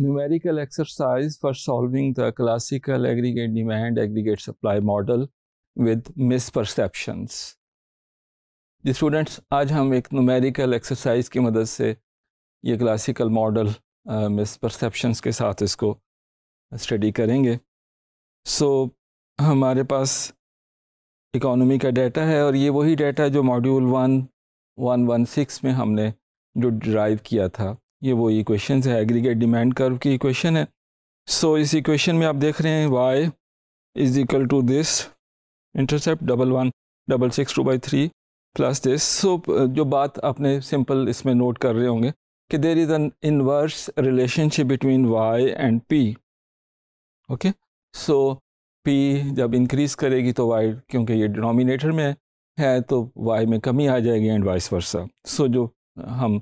numerical exercise for solving the classical aggregate demand aggregate supply model with misperceptions जी students आज हम एक numerical exercise की मदद से ये क्लासिकल मॉडल मिसपरसेप्शंस के साथ इसको स्टडी करेंगे सो so, हमारे पास इकोनॉमी का डाटा है और ये वही डाटा जो module one one one six में हमने जो ड्राइव किया था ये वो इक्वेशन है एग्रीगेट डिमांड कर्व की इक्वेशन है सो so, इस इक्वेशन में आप देख रहे हैं Y is equal to this intercept double one double six two by three plus this so जो बात आपने सिंपल इसमें नोट कर रहे होंगे कि there is an inverse relationship between Y and P okay so P जब इंक्रीज़ करेगी तो वाई क्योंकि ये डिनोमिनेटर में है तो वाई में कमी आ जाएगी and vice versa so so, जो हम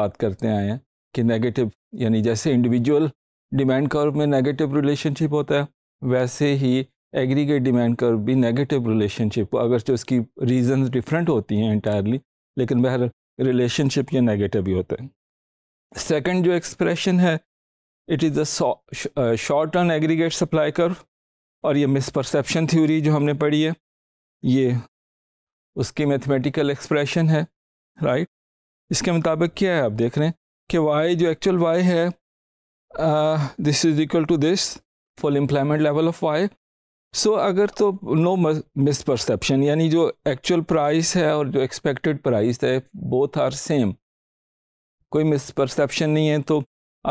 बात करते आए हैं कि नेगेटिव यानी जैसे इंडिविजुअल डिमांड कर्व में नेगेटिव रिलेशनशिप होता है वैसे ही एग्रीगेट डिमांड कर्व भी नेगेटिव रिलेशनशिप अगर जो उसकी रीजंस डिफरेंट होती हैं इंटायरली लेकिन बहर रिलेशनशिप ये नेगेटिव ही होता है सेकंड जो एक्सप्रेशन है it is a short term aggregate supply curve और ये मिसपरसेप्शन थ्योरी जो हमने पढ़ी है ये उसकी मैथमेटिकल एक्सप्रेशन है राइट इसके मुताबिक क्या है आप देख रहे हैं कि वाई जो एक्चुअल वाई है this is equal to this full employment level of Y so अगर तो नो मिसपरसेप्शन यानी जो एक्चुअल प्राइस है और जो एक्सपेक्टेड प्राइस है बोथ आर सेम कोई मिसपरसेप्शन नहीं है तो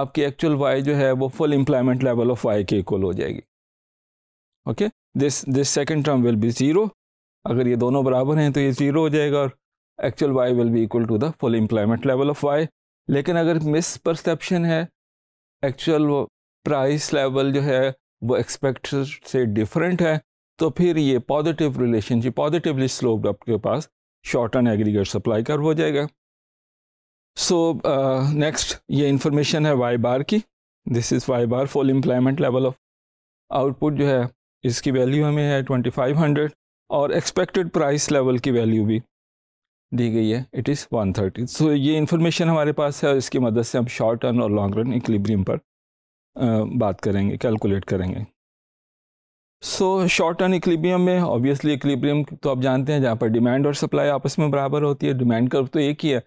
आपकी एक्चुअल वाई जो है वो full employment level of Y के इक्वल हो जाएगी okay this this second term will be zero अगर ये दोनों बराबर हैं तो ये ज़ीरो हो जाएगा और actual Y will be equal to the full employment level of Y लेकिन अगर मिस परसेप्शन है एक्चुअल वो प्राइस लेवल जो है वो एक्सपेक्ट से डिफरेंट है तो फिर ये पॉजिटिव रिलेशनशिप पॉजिटिवली स्लोप आपके पास शॉर्ट टर्म एग्रीगेट सप्लाई कर हो जाएगा सो so, नेक्स्ट uh, ये इंफॉर्मेशन है वाई बार की this is Y bar full employment level of output जो है इसकी वैल्यू हमें है ट्वेंटी फाइव हंड्रेड और एक्सपेक्टेड प्राइस लेवल की वैल्यू भी दी गई है it is one thirty so ये इन्फॉर्मेशन हमारे पास है और इसकी मदद से हम शॉर्ट रन और लॉन्ग रन इक्लिब्रियम पर बात करेंगे कैलकुलेट करेंगे सो शॉर्ट रन इक्लिब्रियम में ऑब्वियसली इक्लिब्रियम तो आप जानते हैं जहाँ पर डिमांड और सप्लाई आपस में बराबर होती है डिमांड कर्व तो एक ही है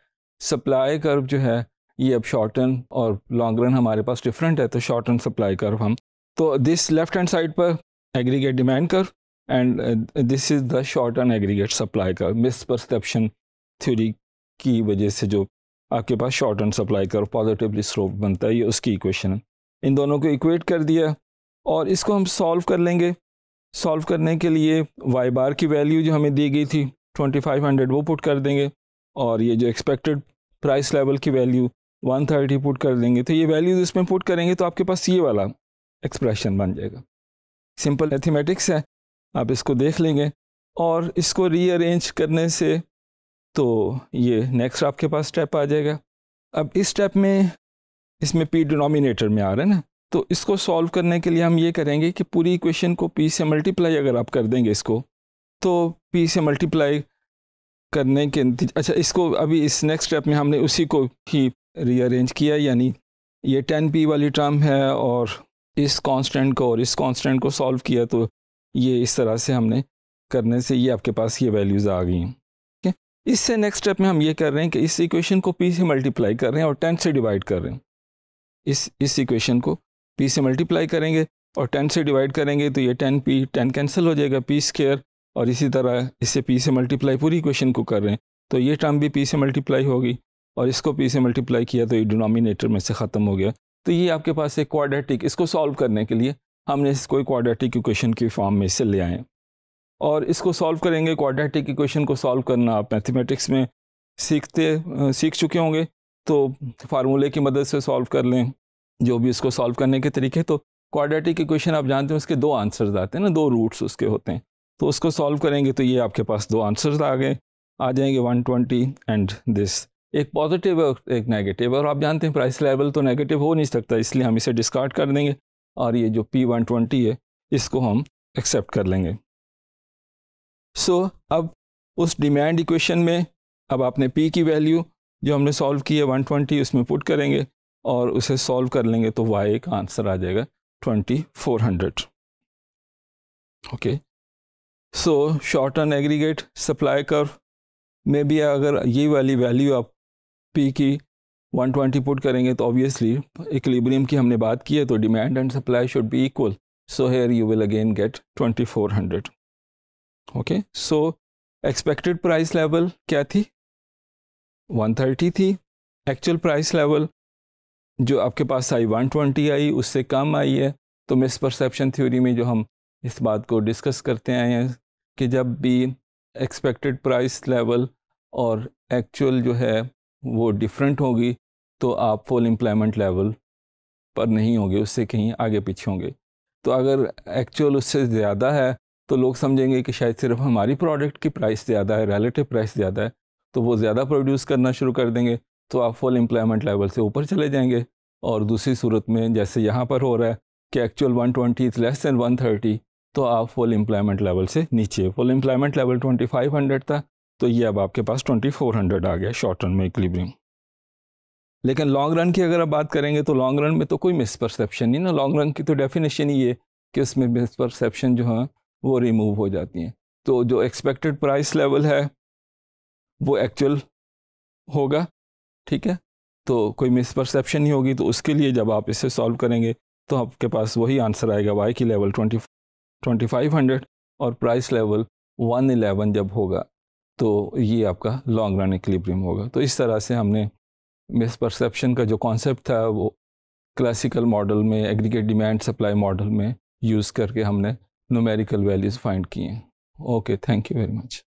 सप्लाई कर्व जो है ये अब शॉर्ट रन और लॉन्ग रन हमारे पास डिफरेंट है तो शॉर्ट रन सप्लाई कर्व हम तो दिस लेफ्ट हैंड साइड पर aggregate demand curve and this is the short run aggregate supply curve misperception theory की वजह से जो आपके पास शॉर्ट एंड सप्लाई कर पॉजिटिवली स्लोप बनता है ये उसकी इक्वेशन है इन दोनों को इक्वेट कर दिया और इसको हम सॉल्व कर लेंगे सॉल्व करने के लिए वाई बार की वैल्यू जो हमें दी गई थी 2500 वो पुट कर देंगे और ये जो एक्सपेक्टेड प्राइस लेवल की वैल्यू 130 पुट कर देंगे तो ये वैल्यूज इसमें पुट करेंगे तो आपके पास ये वाला एक्सप्रेशन बन जाएगा सिंपल मैथमेटिक्स है आप इसको देख लेंगे और इसको रीअरेंज करने से तो ये नेक्स्ट आपके पास स्टेप आ जाएगा अब इस स्टेप में इसमें पी डिनोमिनेटर में आ रहा है ना तो इसको सॉल्व करने के लिए हम ये करेंगे कि पूरी इक्वेशन को पी से मल्टीप्लाई अगर आप कर देंगे इसको तो पी से मल्टीप्लाई करने के अच्छा इसको अभी इस नेक्स्ट स्टेप में हमने उसी को ही रीअरेंज किया यानी ये टेन पी वाली टर्म है और इस कांस्टेंट को और इस कांस्टेंट को सॉल्व किया तो ये इस तरह से हमने करने से ये आपके पास ये वैल्यूज़ आ गई हैं इससे नेक्स्ट स्टेप में हम ये कर रहे हैं कि इस इक्वेशन को पी से मल्टीप्लाई कर रहे हैं और टेन से डिवाइड कर रहे हैं इस इस इक्वेशन को पी से मल्टीप्लाई करेंगे और टेन से डिवाइड करेंगे तो ये टेन पी टेन कैंसिल हो जाएगा पी स्केयर और इसी तरह इससे पी से मल्टीप्लाई पूरी इक्वेशन को कर रहे हैं तो ये टर्म भी पी से मल्टीप्लाई होगी और इसको पी से मल्टीप्लाई किया तो ये डिनोमिनेटर में से ख़त्म हो गया तो ये आपके पास एक क्वाड्रेटिक इसको सॉल्व करने के लिए हमने इसको क्वाड्रेटिक इक्वेशन के फॉर्म में से ले आए और इसको सॉल्व करेंगे क्वाड्रेटिक इक्वेशन को सॉल्व करना आप मैथमेटिक्स में सीखते सीख चुके होंगे तो फार्मूले की मदद से सॉल्व कर लें जो भी इसको सॉल्व करने के तरीके तो क्वाड्रेटिक इक्वेशन आप जानते हैं उसके दो आंसर्स आते हैं ना दो रूट्स उसके होते हैं तो उसको सॉल्व करेंगे तो ये आपके पास दो आंसर्स आ गए आ जाएंगे 120 एंड दिस एक पॉजिटिव और एक नेगेटिव और आप जानते हैं प्राइस लेवल तो नेगेटिव हो नहीं सकता इसलिए हम इसे डिस्कार्ड कर देंगे और ये जो पी वन ट्वेंटी है इसको हम एक्सेप्ट कर लेंगे सो so, अब उस डिमांड इक्वेशन में अब आपने पी की वैल्यू जो हमने सॉल्व की है वन ट्वेंटी उसमें पुट करेंगे और उसे सॉल्व कर लेंगे तो वाई का आंसर आ जाएगा twenty four hundred okay so short term aggregate supply कर मे बी अगर ये वाली वैल्यू आप पी की 120 पुट करेंगे तो ऑब्वियसली इक्लिब्रियम की हमने बात की है तो demand and supply should be equal so here you will again get 2400 okay so expected price level क्या थी 130 थी एक्चुअल प्राइस लेवल जो आपके पास आई 120 आई उससे कम आई है तो मिस परसेप्शन थ्योरी में जो हम इस बात को डिस्कस करते आए हैं कि जब भी एक्सपेक्टेड प्राइस लेवल और एक्चुअल जो है वो डिफरेंट होगी तो आप फुल एम्प्लॉयमेंट लेवल पर नहीं होंगे उससे कहीं आगे पीछे होंगे तो अगर एक्चुअल उससे ज़्यादा है तो लोग समझेंगे कि शायद सिर्फ हमारी प्रोडक्ट की प्राइस ज़्यादा है रिलेटिव प्राइस ज़्यादा है तो वो ज़्यादा प्रोड्यूस करना शुरू कर देंगे तो आप फुल एम्प्लॉयमेंट लेवल से ऊपर चले जाएंगे और दूसरी सूरत में जैसे यहाँ पर हो रहा है कि actual one twenty is less than one thirty तो आप फुल एम्प्लॉयमेंट लेवल से नीचे full employment level twenty five hundred था तो ये अब आपके पास ट्वेंटी फोर हंड्रेड आ गया शॉर्ट रन में इक्लिब्रियम लेकिन लॉन्ग रन की अगर आप बात करेंगे तो लॉन्ग रन में तो कोई मिसपरसेप्शन नहीं ना लॉन्ग रन की तो डेफिनेशन ही है कि उसमें मिसपरसेप्शन जो है वो रिमूव हो जाती हैं तो जो एक्सपेक्टेड प्राइस लेवल है वो एक्चुअल होगा ठीक है तो कोई मिसपरसेप्शन नहीं होगी तो उसके लिए जब आप इसे सॉल्व करेंगे तो आपके पास वही आंसर आएगा वाई की level twenty twenty five hundred और प्राइस लेवल वन एलेवन जब होगा तो ये आपका लॉन्ग रन इक्लिब्रियम होगा तो इस तरह से हमने मिसपरसेप्शन का जो कॉन्सेप्ट था वो क्लासिकल मॉडल में एग्रीगेट डिमांड सप्लाई मॉडल में यूज़ करके हमने न्यूमेरिकल वैल्यूज़ फाइंड किए okay thank you very much